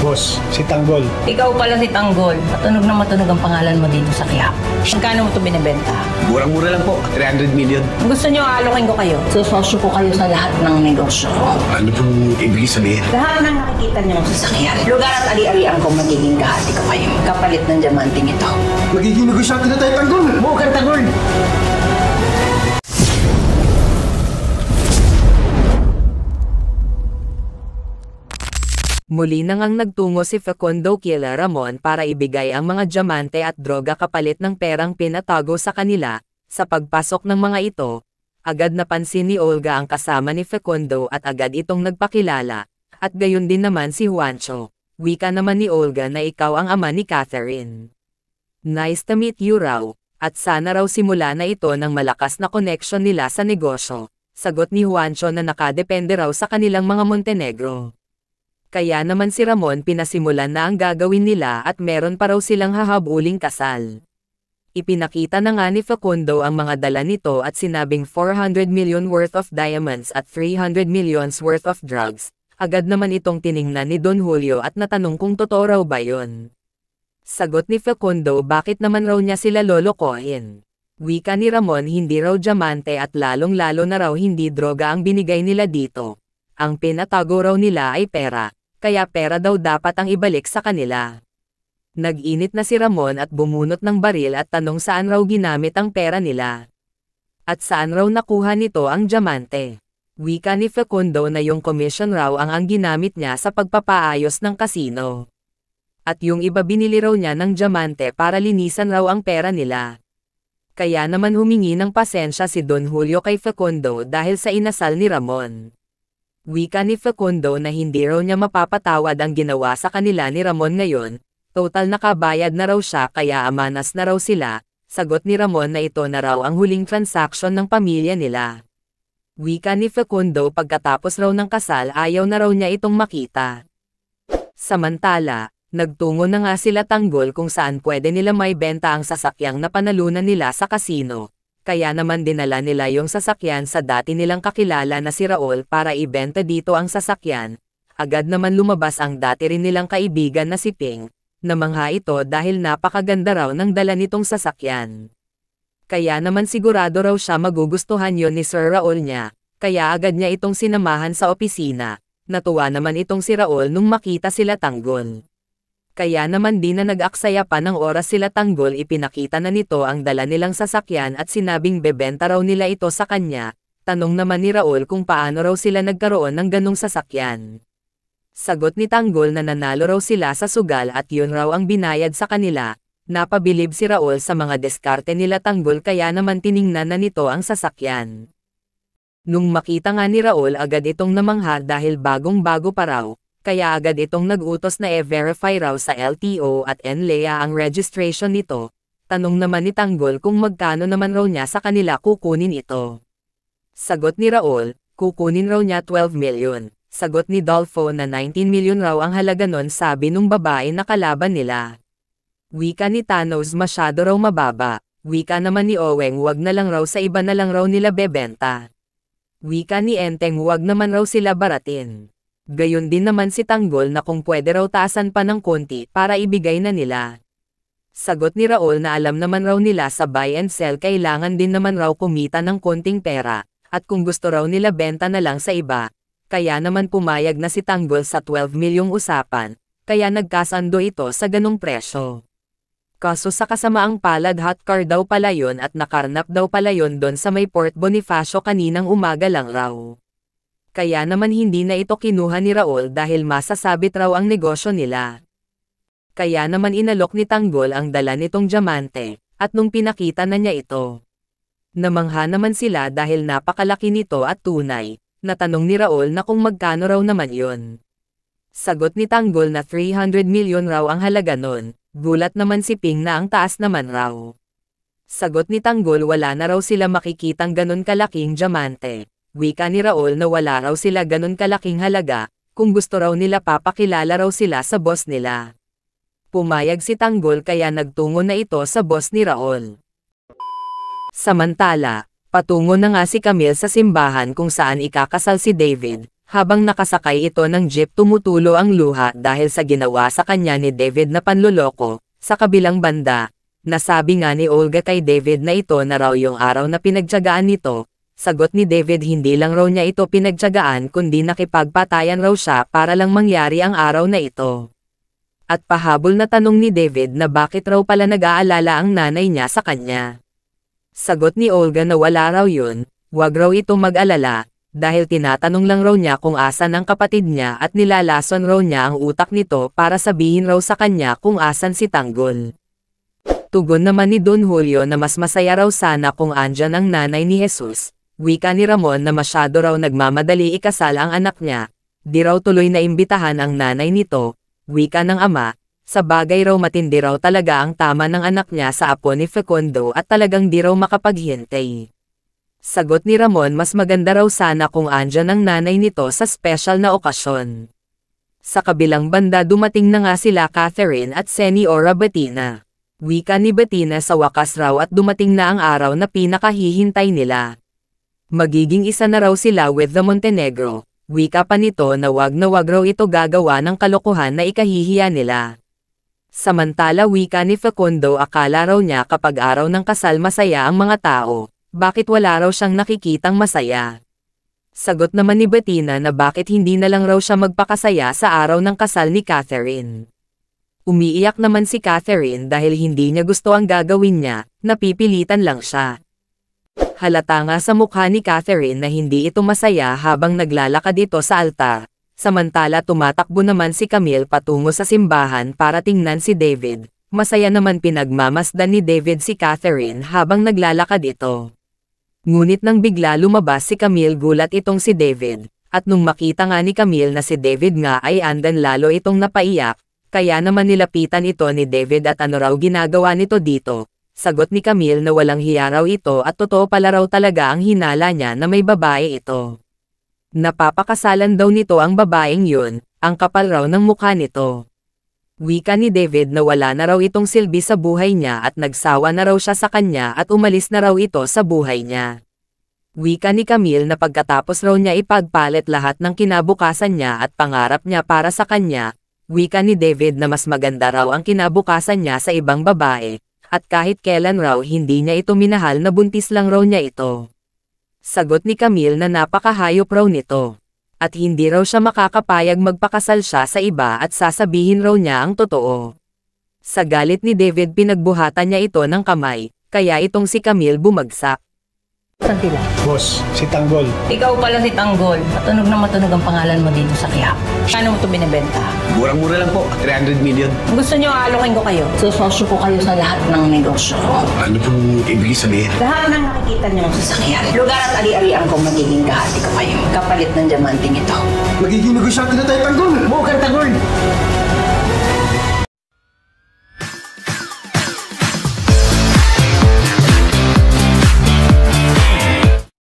Boss, si Tanggol. Ikaw pala si Tanggol. Matunog na matunog ang pangalan mo dito sa Kiyap. Magkano mo ito binibenta? Murang-mura lang po, 300 million. gusto nyo, alokin ko kayo. Sososyo ko kayo sa lahat ng negosyo. Ano pong ibig sabihin? Lahat ng nakikita nyo sa sasakyan, lugar at ali-alian ko magiging kahati ko kayo. Kapalit ng diamanting ito. Magiging negosyante na tayo, Tanggol! Bukang Tanggol! Muli nang ang nagtungo si Facundo Kila Ramon para ibigay ang mga diamante at droga kapalit ng perang pinatago sa kanila, sa pagpasok ng mga ito, agad napansin ni Olga ang kasama ni Facundo at agad itong nagpakilala, at gayon din naman si Juancho. Wika naman ni Olga na ikaw ang ama ni Catherine. Nice to meet you raw, at sana raw simula na ito ng malakas na connection nila sa negosyo, sagot ni Juancho na nakadepende raw sa kanilang mga Montenegro kaya naman si Ramon pinasimulan na ang gagawin nila at meron pa raw silang hahabuling kasal. Ipinakita na nga ni Facundo ang mga dala nito at sinabing 400 million worth of diamonds at 300 millions worth of drugs. Agad naman itong tiningnan ni Don Julio at natanong kung totoo raw ba yon. Sagot ni Facundo bakit naman raw niya sila lolokohin. Wika ni Ramon hindi raw diamante at lalong lalo na raw hindi droga ang binigay nila dito. Ang pinatago raw nila ay pera kaya pera daw dapat ang ibalik sa kanila. Nag-init na si Ramon at bumunot ng baril at tanong saan raw ginamit ang pera nila. At saan raw nakuha nito ang diamante. Wika ni Facundo na yung commission raw ang ang ginamit niya sa pagpapaayos ng kasino. At yung iba binili raw niya ng diamante para linisan raw ang pera nila. Kaya naman humingi ng pasensya si Don Julio kay Facundo dahil sa inasal ni Ramon. Wika ni Facundo na hindi raw niya mapapatawad ang ginawa sa kanila ni Ramon ngayon, total nakabayad na raw siya kaya amanas na raw sila, sagot ni Ramon na ito na raw ang huling transaksyon ng pamilya nila. Wika ni Facundo pagkatapos raw ng kasal ayaw na raw niya itong makita. Samantala, nagtungo na nga sila tanggol kung saan pwede nila may benta ang sasakyang na panalunan nila sa kasino, kaya naman dinala nila yung sasakyan sa dati nilang kakilala na si Raul para ibenta dito ang sasakyan. Agad naman lumabas ang dati rin nilang kaibigan na si Ping, namangha ito dahil napakaganda raw ng dala nitong sasakyan. Kaya naman sigurado raw siya magugustuhan yon ni Sir Raul niya, kaya agad niya itong sinamahan sa opisina. Natuwa naman itong si Raul nung makita sila tanggol. Kaya naman din na nag-aksaya pa ng oras sila tanggol ipinakita na nito ang dala nilang sasakyan at sinabing bebenta raw nila ito sa kanya, tanong naman ni Raul kung paano raw sila nagkaroon ng ganong sasakyan. Sagot ni Tanggol na nanalo raw sila sa sugal at yun raw ang binayad sa kanila, napabilib si Raul sa mga diskarte nila Tanggol kaya naman tiningnan na nito ang sasakyan. Nung makita nga ni Raul agad itong namangha dahil bagong-bago pa raw, kaya agad itong nagutos na e-verify raw sa LTO at NLEA ang registration nito. Tanong naman ni Tanggol kung magkano naman raw niya sa kanila kukunin ito. Sagot ni Raul, kukunin raw niya 12 million. Sagot ni Dolfo na 19 million raw ang halaga nun sabi nung babae na kalaban nila. Wika ni Thanos masyado raw mababa. Wika naman ni Oweng wag na lang raw sa iba na lang raw nila bebenta. Wika ni Enteng wag naman raw sila baratin gayon din naman si Tanggol na kung pwede raw taasan pa ng konti para ibigay na nila. Sagot ni Raul na alam naman raw nila sa buy and sell kailangan din naman raw kumita ng konting pera, at kung gusto raw nila benta na lang sa iba, kaya naman pumayag na si Tanggol sa 12 milyong usapan, kaya nagkasando ito sa ganong presyo. Kaso sa kasamaang palad hot car daw pala yon at nakarnap daw pala yon don sa may Port Bonifacio kaninang umaga lang raw kaya naman hindi na ito kinuha ni Raul dahil masasabit raw ang negosyo nila. Kaya naman inalok ni Tanggol ang dala nitong diamante, at nung pinakita na niya ito. Namangha naman sila dahil napakalaki nito at tunay, natanong ni Raul na kung magkano raw naman yon. Sagot ni Tanggol na 300 million raw ang halaga nun, gulat naman si Ping na ang taas naman raw. Sagot ni Tanggol wala na raw sila makikitang ganun kalaking diamante, wika ni Raul na wala raw sila ganun kalaking halaga, kung gusto raw nila papakilala raw sila sa boss nila. Pumayag si Tanggol kaya nagtungo na ito sa boss ni Raul. Samantala, patungo na nga si Camille sa simbahan kung saan ikakasal si David, habang nakasakay ito ng jeep tumutulo ang luha dahil sa ginawa sa kanya ni David na panloloko, sa kabilang banda, nasabi nga ni Olga kay David na ito na raw yung araw na pinagtyagaan nito, sagot ni David hindi lang raw niya ito pinagtyagaan kundi nakipagpatayan raw siya para lang mangyari ang araw na ito. At pahabol na tanong ni David na bakit raw pala nag-aalala ang nanay niya sa kanya. Sagot ni Olga na wala raw yun, wag raw ito mag-alala, dahil tinatanong lang raw niya kung asan ang kapatid niya at nilalason raw niya ang utak nito para sabihin raw sa kanya kung asan si Tanggol. Tugon naman ni Don Julio na mas masaya raw sana kung andyan ang nanay ni Jesus, wika ni Ramon na masyado raw nagmamadali ikasal ang anak niya, di raw tuloy na imbitahan ang nanay nito, wika ng ama, sa bagay raw matindi raw talaga ang tama ng anak niya sa apo ni Fecondo at talagang di raw makapaghintay. Sagot ni Ramon mas maganda raw sana kung andyan ang nanay nito sa special na okasyon. Sa kabilang banda dumating na nga sila Catherine at Seniora Bettina. Wika ni Bettina sa wakas raw at dumating na ang araw na pinakahihintay nila. Magiging isa na raw sila with the Montenegro. Wika pa nito na wag na wag raw ito gagawa ng kalokohan na ikahihiya nila. Samantala wika ni Facundo akala raw niya kapag araw ng kasal masaya ang mga tao, bakit wala raw siyang nakikitang masaya. Sagot naman ni Bettina na bakit hindi na lang raw siya magpakasaya sa araw ng kasal ni Catherine. Umiiyak naman si Catherine dahil hindi niya gusto ang gagawin niya, napipilitan lang siya. Halata nga sa mukha ni Catherine na hindi ito masaya habang naglalakad ito sa alta. Samantala tumatakbo naman si Camille patungo sa simbahan para tingnan si David. Masaya naman pinagmamasdan ni David si Catherine habang naglalakad ito. Ngunit nang bigla lumabas si Camille gulat itong si David, at nung makita nga ni Camille na si David nga ay andan lalo itong napaiyak, kaya naman nilapitan ito ni David at ano raw ginagawa nito dito, Sagot ni Camille na walang hiya raw ito at totoo pala raw talaga ang hinala niya na may babae ito. Napapakasalan daw nito ang babaeng yun, ang kapal raw ng mukha nito. Wika ni David na wala na raw itong silbi sa buhay niya at nagsawa na raw siya sa kanya at umalis na raw ito sa buhay niya. Wika ni Camille na pagkatapos raw niya ipagpalit lahat ng kinabukasan niya at pangarap niya para sa kanya, wika ni David na mas maganda raw ang kinabukasan niya sa ibang babae, at kahit kailan raw hindi niya ito minahal na buntis lang raw niya ito. Sagot ni Camille na napakahayop raw nito. At hindi raw siya makakapayag magpakasal siya sa iba at sasabihin raw niya ang totoo. Sa galit ni David pinagbuhatan niya ito ng kamay, kaya itong si Camille bumagsak. Santila. Boss, si Tanggol. Ikaw pala si Tanggol. Matunog na matunog ang pangalan mo dito sa Quiapo. Paano mo ito binibenta? Murang-mura lang po, 300 million. Kung gusto nyo, alokin ko kayo. Sososyo ko kayo sa lahat ng negosyo ko. Ano po ibig sabihin? Lahat ng nakikita nyo sa sasakyan, lugar at ali arian ko magiging kahati ko kayo. Kapalit ng diamanting ito. Magiging negosyante na tayo, Tanggol! Bukang Tanggol!